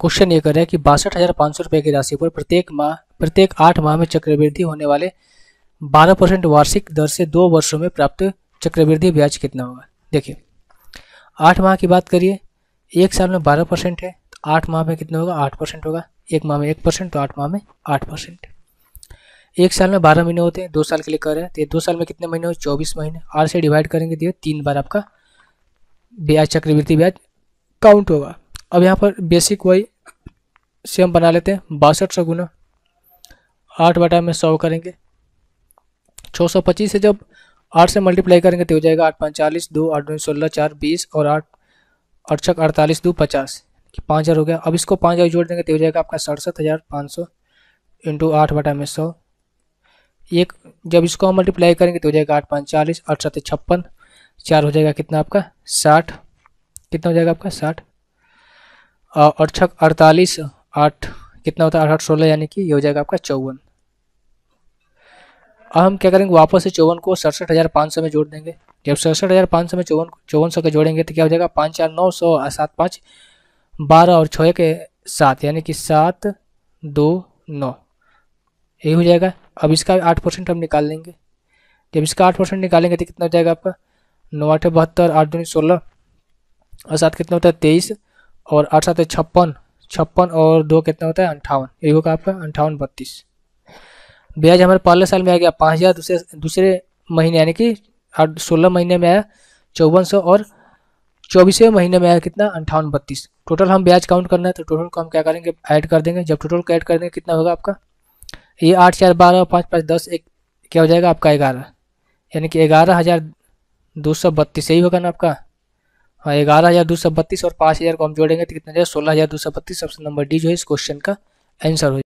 question ये कर रहा है कि बासठ हज़ार पाँच सौ रुपये की राशि पर प्रत्येक माह प्रत्येक आठ माह में चक्रवृद्धि होने वाले बारह परसेंट वार्षिक दर से दो वर्षों में प्राप्त चक्रवृद्धि ब्याज कितना होगा देखिए आठ माह की बात करिए एक साल में बारह परसेंट है तो आठ माह में कितना होगा आठ परसेंट होगा एक माह में एक परसेंट तो आठ माह में आठ परसेंट एक साल में बारह महीने होते हैं दो साल के लिए कर रहे हैं तो दो साल में कितने महीने हो चौबीस महीने आठ से डिवाइड करेंगे तो तीन बार आपका ब्याज चक्रवृद्धि ब्याज काउंट होगा अब यहाँ पर बेसिक वही सेम बना लेते हैं बासठ सौ गुना आठ बटा में सौ करेंगे छः सौ पच्चीस से जब आठ से मल्टीप्लाई करेंगे तो हो जाएगा आठ पाँच चालीस दो आठ दो सोलह चार बीस और आठ अड़सठ अड़तालीस दो पचास पाँच हज़ार हो गया अब इसको पाँच हज़ार जोड़ देंगे तो हो जाएगा आपका सड़सठ हज़ार पाँच सौ इंटू आठ बटा में सौ एक जब इसको हम मल्टीप्लाई करेंगे तो हो जाएगा आठ पाँच चालीस अड़सठ छप्पन चार हो जाएगा कितना आपका साठ कितना हो जाएगा आपका साठ और छक अड़तालीस आठ कितना होता है आठ आठ सोलह यानी कि ये हो जाएगा आपका चौवन अब हम क्या करेंगे वापस से चौवन को सड़सठ हज़ार पाँच सौ में जोड़ देंगे जब सड़सठ हज़ार पाँच सौ में चौवन चौवन सौ का जोड़ेंगे तो क्या हो जाएगा पाँच चार नौ सौ सात पाँच बारह और छः के सात यानी कि सात दो नौ यही हो जाएगा अब इसका आठ परसेंट हम निकाल लेंगे जब इसका आठ परसेंट निकालेंगे तो कितना हो जाएगा आपका नौ आठ बहत्तर आठ दूनी सोलह और सात कितना होता है तेईस और आठ सात छप्पन छप्पन और दो कितना होता है अंठावन एक होगा आपका अंठावन बत्तीस ब्याज हमारे पहले साल में आ गया पाँच हज़ार दूसरे दूसरे महीने यानी कि आठ सोलह महीने में आया चौवन सौ और चौबीसवें महीने में आया कितना अंठावन बत्तीस टोटल हम ब्याज काउंट करना है तो टोटल को हम क्या करेंगे ऐड कर देंगे जब टोटल को ऐड कर देंगे कितना होगा आपका ये आठ चार बारह पाँच पाँच दस एक क्या हो जाएगा आपका ग्यारह यानी कि ग्यारह हज़ार दो सौ बत्तीस यही होगा ना आपका हाँ, ग्यारह हज़ार दो सौ बत्तीस और पाँच हज़ार को हम जोड़ेंगे तो कितना सोलह हज़ार दो सौ बत्तीस ऑप्शन नंबर डी जो है इस क्वेश्चन का आंसर हो